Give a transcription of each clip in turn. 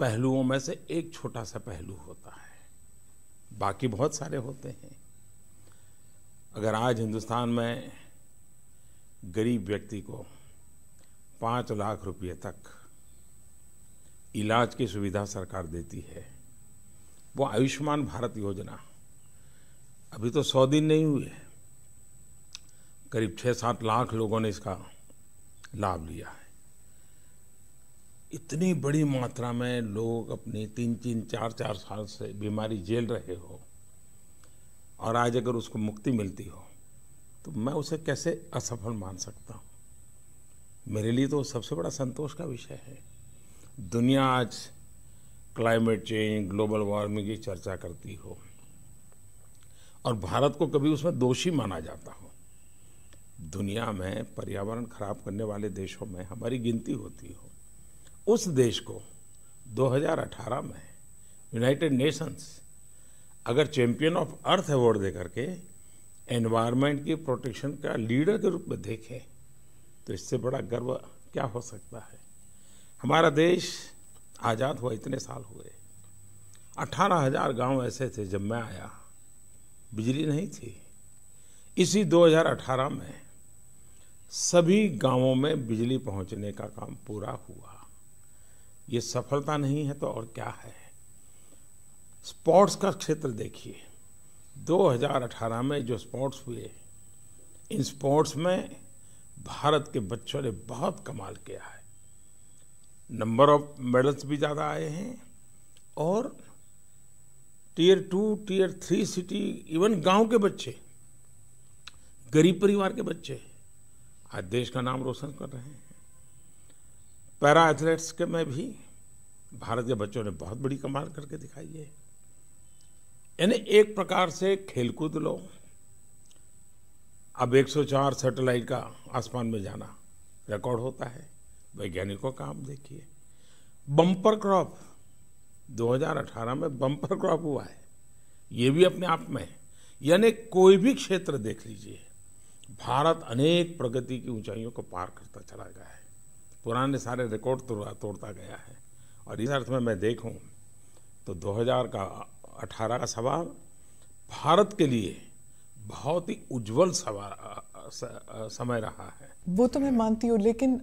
पहलुओं में से एक छोटा सा पहलू होता है बाकी बहुत सारे होते हैं अगर आज हिंदुस्तान में गरीब व्यक्ति को पाँच लाख रुपये तक इलाज की सुविधा सरकार देती है वो आयुष्मान भारत योजना अभी तो सौ दिन नहीं हुए करीब छः सात लाख लोगों ने इसका लाभ लिया है इतनी बड़ी मात्रा में लोग अपनी तीन तीन चार चार साल से बीमारी झेल रहे हो और आज अगर उसको मुक्ति मिलती हो तो मैं उसे कैसे असफल मान सकता हूँ मेरे लिए तो सबसे बड़ा संतोष का विषय है दुनिया आज क्लाइमेट चेंज ग्लोबल वार्मिंग की चर्चा करती हो और भारत को कभी उसमें दोषी माना जाता हो दुनिया में पर्यावरण खराब करने वाले देशों में हमारी गिनती होती हो उस देश को 2018 में यूनाइटेड नेशंस अगर चैंपियन ऑफ अर्थ अवार्ड दे करके एनवायरनमेंट की प्रोटेक्शन का लीडर के रूप में देखें तो इससे बड़ा गर्व क्या हो सकता है हमारा देश आज़ाद हुआ इतने साल हुए अठारह हजार गाँव ऐसे थे जब मैं आया बिजली नहीं थी इसी 2018 में सभी गांवों में बिजली पहुंचने का काम पूरा हुआ ये सफलता नहीं है तो और क्या है स्पोर्ट्स का क्षेत्र देखिए 2018 में जो स्पोर्ट्स हुए इन स्पोर्ट्स में भारत के बच्चों ने बहुत कमाल किया है नंबर ऑफ मेडल्स भी ज़्यादा आए हैं और tier two tier three city even गांव के बच्चे गरीब परिवार के बच्चे आज देश का नाम रोशन कर रहे हैं पैरा एथलेट्स के में भी भारत के बच्चों ने बहुत बड़ी कमाल करके दिखाई है यानी एक प्रकार से खेलकूद लो अब 104 सैटेलाइट का आसमान में जाना रिकॉर्ड होता है वैज्ञानिकों का आप देखिए बम्पर क्रॉप 2018 में बम्पर क्रॉप हुआ है ये भी अपने आप में यानी कोई भी क्षेत्र देख लीजिए भारत अनेक प्रगति की ऊंचाइयों को पार करता चला गया है पुराने सारे रिकॉर्ड तो तोड़ता गया है और इस अर्थ में मैं देखूं तो 2000 का 18 का सवाल भारत के लिए बहुत ही उज्जवल समय रहा है वो तो मैं मानती हूँ लेकिन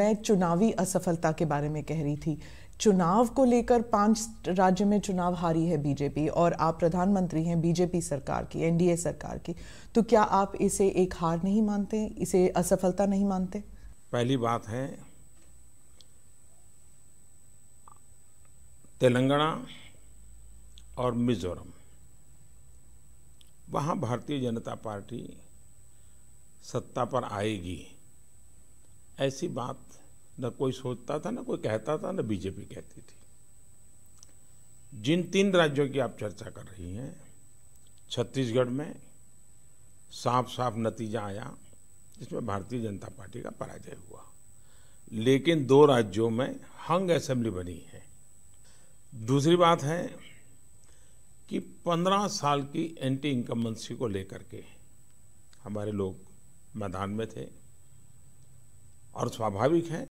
मैं चुनावी असफलता के बारे में कह रही थी चुनाव को लेकर पांच राज्य में चुनाव हारी है बीजेपी और आप प्रधानमंत्री हैं बीजेपी सरकार की एनडीए सरकार की तो क्या आप इसे एक हार नहीं मानते इसे असफलता नहीं मानते पहली बात है तेलंगाना और मिज़ोरम वहाँ भारतीय जनता पार्टी सत्ता पर आएगी ऐसी बात न कोई सोचता था न कोई कहता था न बीजेपी कहती थी जिन तीन राज्यों की आप चर्चा कर रही हैं छत्तीसगढ़ में साफ साफ नतीजा आया जिसमें भारतीय जनता पार्टी का पराजय हुआ लेकिन दो राज्यों में हंग असेंबली बनी है दूसरी बात है कि पंद्रह साल की एंटी इनकम्बेंसी को लेकर के हमारे लोग मैदान में थे और स्वाभाविक है